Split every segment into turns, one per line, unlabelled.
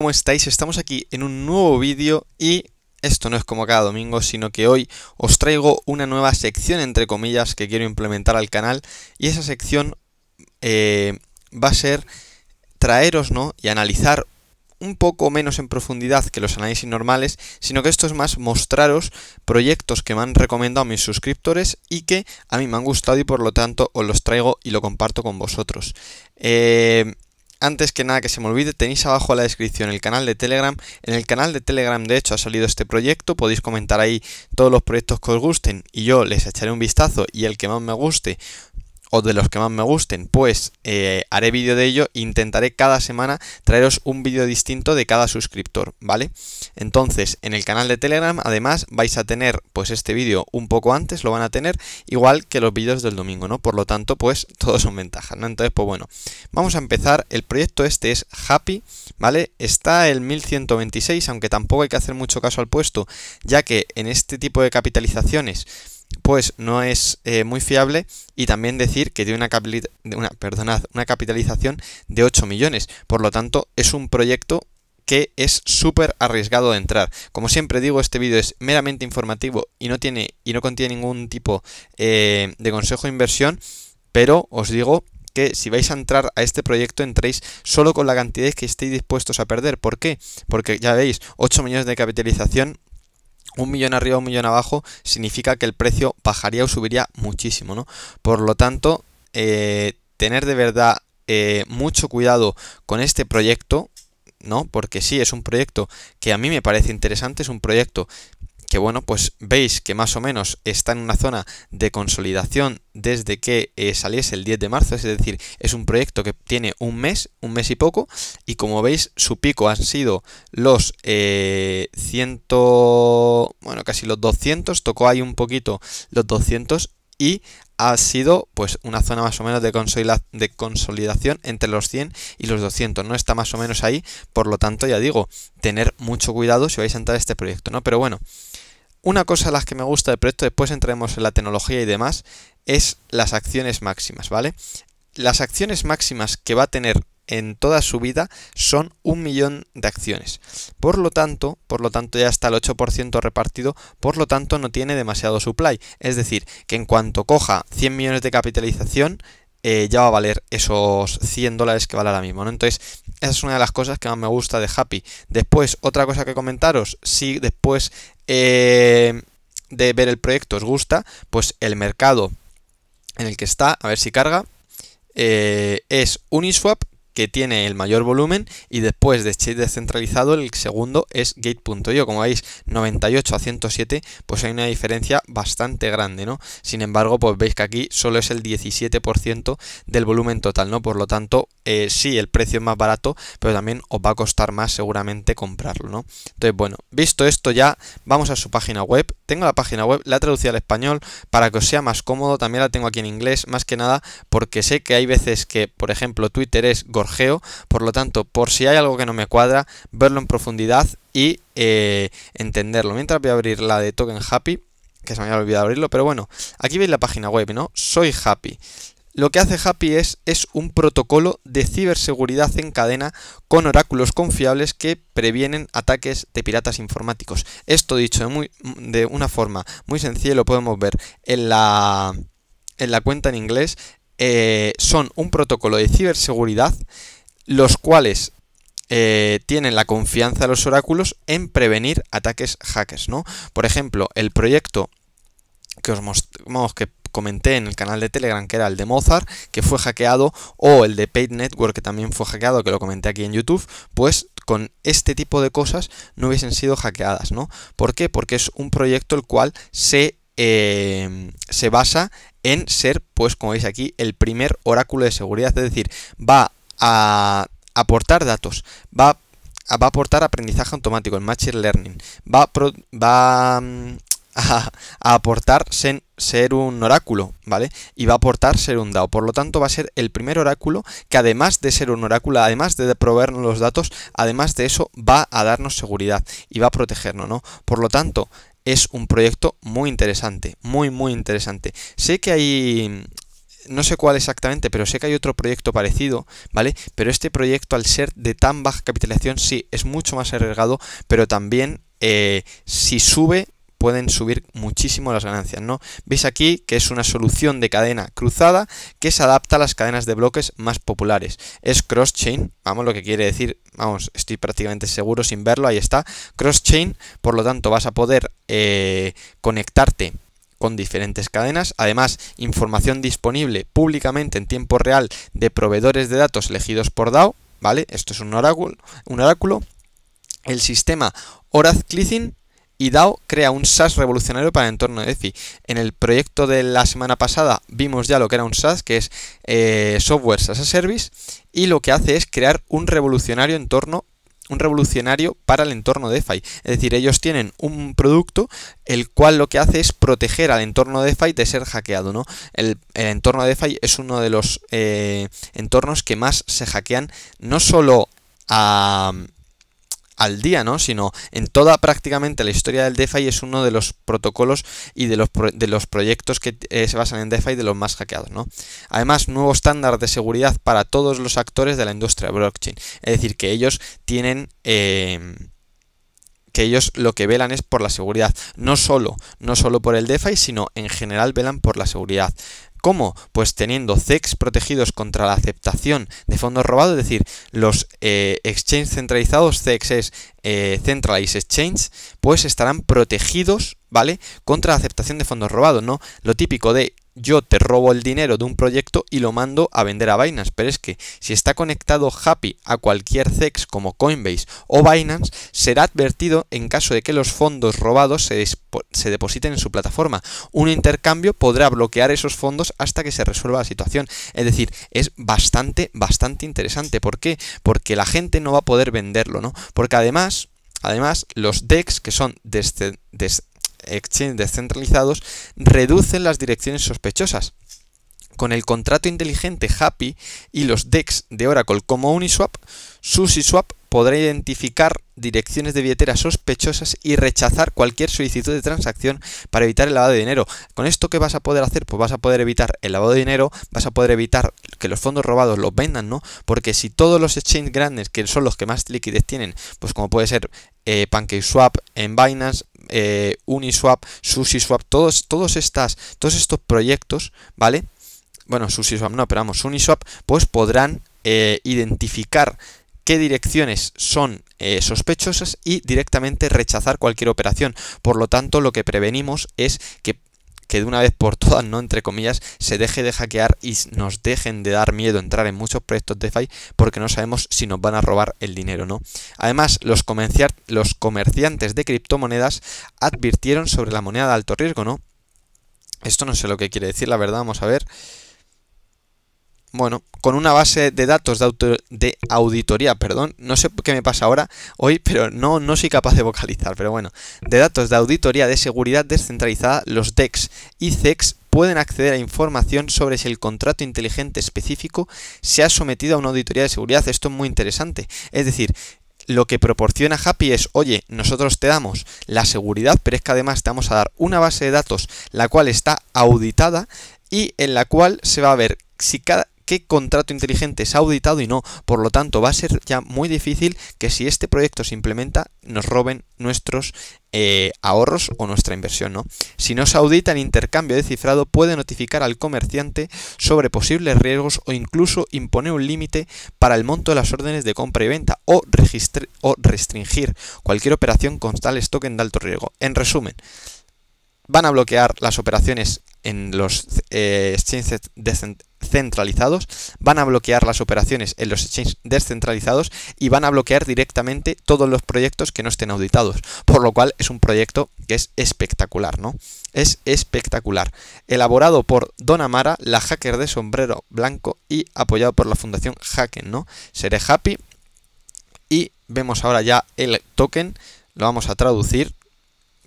¿Cómo estáis? Estamos aquí en un nuevo vídeo y esto no es como cada domingo, sino que hoy os traigo una nueva sección, entre comillas, que quiero implementar al canal y esa sección eh, va a ser traeros ¿no? y analizar un poco menos en profundidad que los análisis normales, sino que esto es más mostraros proyectos que me han recomendado mis suscriptores y que a mí me han gustado y por lo tanto os los traigo y lo comparto con vosotros. Eh, antes que nada que se me olvide, tenéis abajo en la descripción el canal de Telegram. En el canal de Telegram, de hecho, ha salido este proyecto. Podéis comentar ahí todos los proyectos que os gusten y yo les echaré un vistazo y el que más me guste o de los que más me gusten, pues eh, haré vídeo de ello. Intentaré cada semana traeros un vídeo distinto de cada suscriptor, ¿vale? Entonces, en el canal de Telegram, además, vais a tener pues este vídeo un poco antes, lo van a tener, igual que los vídeos del domingo, ¿no? Por lo tanto, pues todos son ventajas, ¿no? Entonces, pues bueno, vamos a empezar. El proyecto este es Happy, ¿vale? Está el 1126, aunque tampoco hay que hacer mucho caso al puesto, ya que en este tipo de capitalizaciones pues no es eh, muy fiable y también decir que tiene una, capitalización de 8 millones. Por lo tanto, es un proyecto que es súper arriesgado de entrar. Como siempre digo, este vídeo es meramente informativo y no, tiene, y no contiene ningún tipo eh, de consejo de inversión, pero os digo que si vais a entrar a este proyecto entréis solo con la cantidad que estéis dispuestos a perder. ¿Por qué? Porque ya veis, 8 millones de capitalización un millón arriba, un millón abajo, significa que el precio bajaría o subiría muchísimo, ¿no? Por lo tanto, eh, tener de verdad eh, mucho cuidado con este proyecto, ¿no? Porque sí, es un proyecto que a mí me parece interesante, es un proyecto que bueno, pues veis que más o menos está en una zona de consolidación desde que eh, saliese el 10 de marzo, es decir, es un proyecto que tiene un mes, un mes y poco, y como veis su pico han sido los 100, eh, bueno, casi los 200, tocó ahí un poquito los 200 y ha sido pues una zona más o menos de, de, consolidación entre los 100 y los 200, no está más o menos ahí, por lo tanto ya digo, tener mucho cuidado si vais a entrar a este proyecto, ¿no? Pero bueno, una cosa a las que me gusta del proyecto, después entremos en la tecnología y demás, es las acciones máximas, ¿vale? Las acciones máximas que va a tener en toda su vida son un millón de acciones. Por lo tanto, por lo tanto ya está el 8% repartido, por lo tanto no tiene demasiado supply. Es decir, que en cuanto coja 100 millones de capitalización, eh, ya va a valer esos 100 dólares que vale ahora mismo. ¿no? Entonces, esa es una de las cosas que más me gusta de Happy. Después, otra cosa que comentaros, si después eh, de ver el proyecto os gusta, pues el mercado en el que está, a ver si carga, eh, es Uniswap, que tiene el mayor volumen y después de Shade este descentralizado el segundo es Gate.io. Como veis, 98 a 107, pues hay una diferencia bastante grande, ¿no? Sin embargo, pues veis que aquí solo es el 17% del volumen total, ¿no? Por lo tanto, eh, si el precio es más barato, pero también os va a costar más seguramente comprarlo, ¿no? Entonces, bueno, visto esto ya, vamos a su página web. Tengo la página web, la he al español para que os sea más cómodo. También la tengo aquí en inglés, más que nada porque sé que hay veces que, por ejemplo, Twitter es Gor por lo tanto, por si hay algo que no me cuadra, verlo en profundidad y eh, entenderlo. Mientras voy a abrir la de Token Happy, que se me había olvidado abrirlo, pero bueno, aquí veis la página web, ¿no? Soy Happy. Lo que hace Happy es, es un protocolo de ciberseguridad en cadena con oráculos confiables que previenen ataques de piratas informáticos. Esto dicho de, de una forma muy sencilla lo podemos ver en la, en la cuenta en inglés eh, son un protocolo de ciberseguridad los cuales eh, tienen la confianza de los oráculos en prevenir ataques hackers, ¿no? Por ejemplo, el proyecto que os que comenté en el canal de Telegram, que era el de Mozart, que fue hackeado, o el de Paid Network, que también fue hackeado, que lo comenté aquí en YouTube, pues con este tipo de cosas no hubiesen sido hackeadas, ¿no? ¿Por qué? Porque es un proyecto el cual se Em, se basa en ser, pues como veis aquí, el primer oráculo de seguridad. Es decir, va a aportar datos, va a va a aportar aprendizaje automático, el Machine Learning. Va, va mm, a, aportar ser un oráculo, ¿vale? Y va a aportar ser un DAO. Por lo tanto, va a ser el primer oráculo que además de ser un oráculo, además de proveernos los datos, además de eso, va a darnos seguridad y va a protegernos, ¿no? Por lo tanto, es un proyecto muy interesante, muy, muy interesante. Sé que hay no sé cuál exactamente, pero sé que hay otro proyecto parecido, ¿vale? Pero este proyecto, al ser de tan baja capitalización, sí, es mucho más arriesgado, pero también eh, si sube, pueden subir muchísimo las ganancias, ¿no? Veis aquí que es una solución de cadena cruzada que se adapta a las cadenas de bloques más populares. Es cross-chain, vamos, lo que quiere decir, vamos, estoy prácticamente seguro sin verlo, ahí está, cross-chain, por lo tanto vas a poder eh, conectarte con diferentes cadenas. Además, información disponible públicamente en tiempo real de proveedores de datos elegidos por DAO, ¿vale? Esto es un oráculo. Un oráculo. El sistema Horaz y DAO crea un SaaS revolucionario para el entorno de DeFi. En el proyecto de la semana pasada vimos ya lo que era un SaaS, que es eh, Software SaaS a Service, y lo que hace es crear un revolucionario entorno un revolucionario para el entorno DeFi. Es decir, ellos tienen un producto el cual lo que hace es proteger al entorno DeFi de ser hackeado. ¿no? El, entorno entorno DeFi es uno de los eh, entornos que más se hackean, no solo a al día, ¿no? Sino en toda prácticamente la historia del DeFi es uno de los protocolos y de los, de los proyectos que eh, se basan en DeFi de los más hackeados, ¿no? Además, nuevo estándar de seguridad para todos los actores de la industria blockchain. Es decir, que ellos tienen... Em, que ellos lo que velan es por la seguridad, no solo, no solo por el DeFi, sino en general velan por la seguridad. ¿Cómo? Pues teniendo CEX protegidos contra la aceptación de fondos robados, es decir, los eh, exchanges centralizados, CEX es eh, Centralized Exchange, pues estarán protegidos, ¿vale? Contra la aceptación de fondos robados, ¿no? Lo típico de yo te robo el dinero de un proyecto y lo mando a vender a Binance, pero es que si está conectado Happy a cualquier CEX como Coinbase o Binance, será advertido en caso de que los fondos robados se, se depositen en su plataforma. Un intercambio podrá bloquear esos fondos hasta que se resuelva la situación. Es decir, es bastante, bastante interesante. ¿Por qué? Porque la gente no va a poder venderlo, ¿no? Porque además, Además, los DEX, que son exchange descentralizados, reducen las direcciones sospechosas. Con el contrato inteligente Happy y los DEX de Oracle como Uniswap, SushiSwap podrá identificar direcciones de billetera sospechosas y rechazar cualquier solicitud de transacción para evitar el lavado de dinero. ¿Con esto qué vas a poder hacer? Pues vas a poder evitar el lavado de dinero, vas a poder evitar que los fondos robados los vendan, ¿no? Porque si todos los exchanges grandes, que son los que más liquidez tienen, pues como puede ser eh, PancakeSwap en Binance, eh, Uniswap, SushiSwap, todos, todos, estas, todos estos proyectos, ¿vale? Bueno, SushiSwap no, pero vamos, Uniswap, pues podrán eh, identificar qué direcciones son eh, sospechosas y directamente rechazar cualquier operación. Por lo tanto, lo que prevenimos es que que de una vez por todas, no entre comillas, se deje de hackear y nos dejen de dar miedo entrar en muchos proyectos DeFi porque no sabemos si nos van a robar el dinero no. Además, los, los comerciantes de criptomonedas advirtieron sobre la moneda de alto riesgo, ¿no? Esto no sé lo que quiere decir, la verdad, vamos a ver. Bueno, con una base de datos de, de auditoría, perdón, no sé qué me pasa ahora, hoy, pero no, no soy capaz de vocalizar, pero bueno, de datos de auditoría de seguridad descentralizada, los DEX y CEX pueden acceder a información sobre si el contrato inteligente específico se ha sometido a una auditoría de seguridad. Esto es muy interesante. Es decir, lo que proporciona Happy es, oye, nosotros te damos la seguridad, pero es que además te vamos a dar una base de datos la cual está auditada y en la cual se va a ver si cada, qué contrato inteligente se ha auditado y no. Por lo tanto, va a ser ya muy difícil que si este proyecto se implementa, nos roben nuestros eh, ahorros o nuestra inversión, ¿no? Si no se audita el intercambio de cifrado, puede notificar al comerciante sobre posibles riesgos o incluso imponer un límite para el monto de las órdenes de compra y venta o, restringir cualquier operación con tal token de alto riesgo. En resumen, van a bloquear las operaciones en los eh, exchanges centralizados, van a bloquear las operaciones en los exchanges descentralizados y van a bloquear directamente todos los proyectos que no estén auditados, por lo cual es un proyecto que es espectacular, ¿no? Es espectacular. Elaborado por Don Amara, la hacker de sombrero blanco y apoyado por la Fundación Hacken, ¿no? Seré happy y vemos ahora ya el token, lo vamos a traducir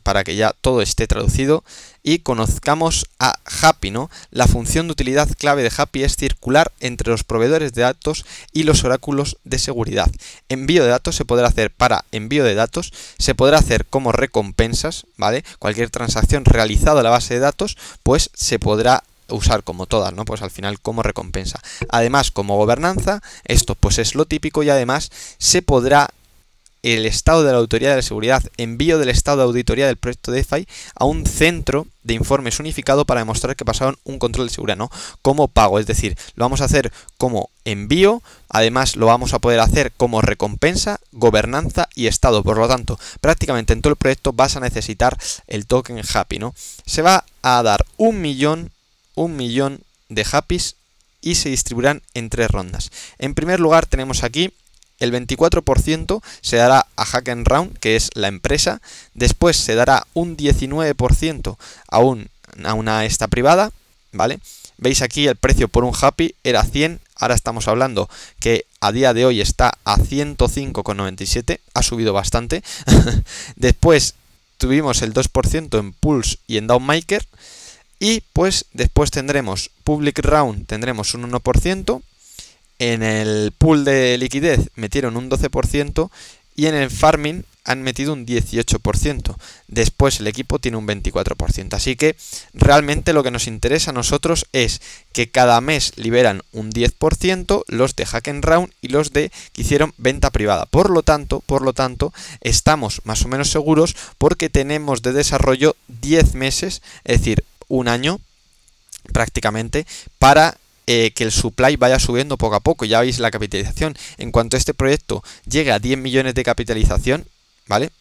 para que ya todo esté traducido y conozcamos a Happy, ¿no? La función de utilidad clave de Happy es circular entre los proveedores de datos y los oráculos de seguridad. Envío de datos se podrá hacer para envío de datos, se podrá hacer como recompensas, ¿vale? Cualquier transacción realizada a la base de datos, pues se podrá usar como todas, ¿no? Pues al final como recompensa. Además, como gobernanza, esto pues es lo típico y además se podrá el estado de la Auditoría de la Seguridad, envío del estado de auditoría del proyecto DeFi e a un centro de informes unificado para demostrar que pasaron un control de seguridad, ¿no? Como pago, es decir, lo vamos a hacer como envío, además lo vamos a poder hacer como recompensa, gobernanza y estado. Por lo tanto, prácticamente en todo el proyecto vas a necesitar el token Happy, ¿no? Se va a dar un millón, un millón de Happys y se distribuirán en tres rondas. En primer lugar tenemos aquí el 24% se dará a Hack Round, que es la empresa. Después se dará un 19% a, a una esta privada, ¿vale? Veis aquí el precio por un Happy era 100, ahora estamos hablando que a día de hoy está a 105,97, ha subido bastante. después tuvimos el 2% en Pulse y en Downmaker. Y pues después tendremos Public Round, tendremos un 1%. En el pool de liquidez metieron un 12% y en el farming han metido un 18%. Después el equipo tiene un 24%. Así que realmente lo que nos interesa a nosotros es que cada mes liberan un 10% los de Hack and Round y los de que hicieron venta privada. Por lo tanto, por lo tanto, estamos más o menos seguros porque tenemos de desarrollo 10 meses, es decir, un año prácticamente para eh, que el supply vaya subiendo poco a poco. Ya veis la capitalización. En cuanto este proyecto llegue a 10 millones de capitalización, ¿vale?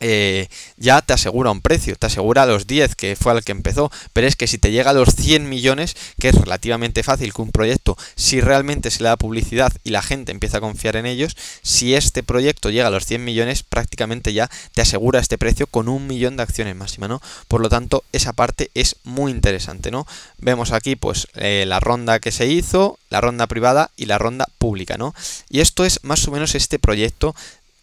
Eh, ya te asegura un precio, te asegura los 10 que fue al que empezó, pero es que si te llega a los 100 millones, que es relativamente fácil que un proyecto, si realmente se le da publicidad y la gente empieza a confiar en ellos, si este proyecto llega a los 100 millones, prácticamente ya te asegura este precio con un millón de acciones máxima, ¿no? Por lo tanto, esa parte es muy interesante, ¿no? Vemos aquí pues eh, la ronda que se hizo, la ronda privada y la ronda pública, ¿no? Y esto es más o menos este proyecto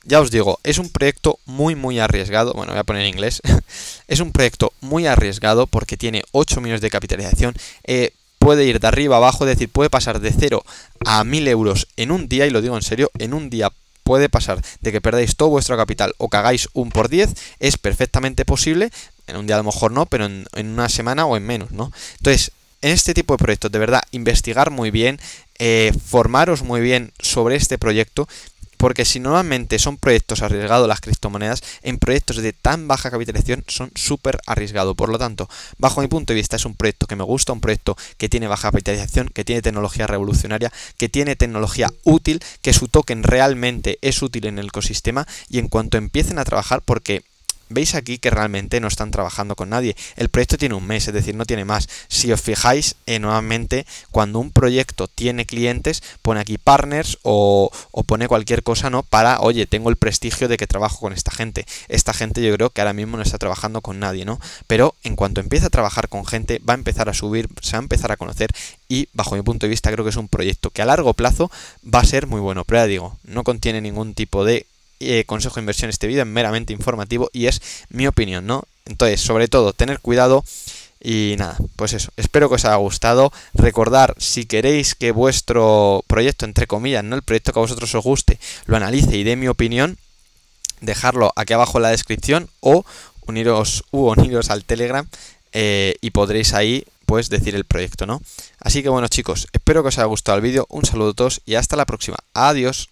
ya os digo, es un proyecto muy, muy arriesgado. Bueno, voy a poner en inglés. es un proyecto muy arriesgado porque tiene 8 millones de capitalización. Eh, puede ir de arriba a abajo, es decir, puede pasar de 0 a 1000 euros en un día, y lo digo en serio, en un día puede pasar de que perdáis todo vuestro capital o cagáis un por 10, es perfectamente posible. En un día a lo mejor no, pero en, una semana o en menos, ¿no? Entonces, en este tipo de proyectos, de verdad, investigar muy bien, eh, formaros muy bien sobre este proyecto, porque si normalmente son proyectos arriesgados las criptomonedas, en proyectos de tan baja capitalización son súper arriesgados. Por lo tanto, bajo mi punto de vista es un proyecto que me gusta, un proyecto que tiene baja capitalización, que tiene tecnología revolucionaria, que tiene tecnología útil, que su token realmente es útil en el ecosistema y en cuanto empiecen a trabajar, porque veis aquí que realmente no están trabajando con nadie. El proyecto tiene un mes, es decir, no tiene más. Si os fijáis, eh, nuevamente, cuando un proyecto tiene clientes, pone aquí partners o, o, pone cualquier cosa, ¿no? Para, oye, tengo el prestigio de que trabajo con esta gente. Esta gente yo creo que ahora mismo no está trabajando con nadie, ¿no? Pero en cuanto empieza a trabajar con gente, va a empezar a subir, se va a empezar a conocer y bajo mi punto de vista creo que es un proyecto que a largo plazo va a ser muy bueno. Pero ya digo, no contiene ningún tipo de eh, consejo de inversión, este vídeo es meramente informativo y es mi opinión, ¿no? Entonces, sobre todo, tener cuidado y nada, pues eso, espero que os haya gustado. Recordar, si queréis que vuestro proyecto, entre comillas, ¿no? El proyecto que a vosotros os guste, lo analice y dé mi opinión, dejarlo aquí abajo en la descripción o uniros, u uniros al Telegram eh, y podréis ahí pues decir el proyecto, ¿no? Así que bueno chicos, espero que os haya gustado el vídeo, un saludo a todos y hasta la próxima. Adiós.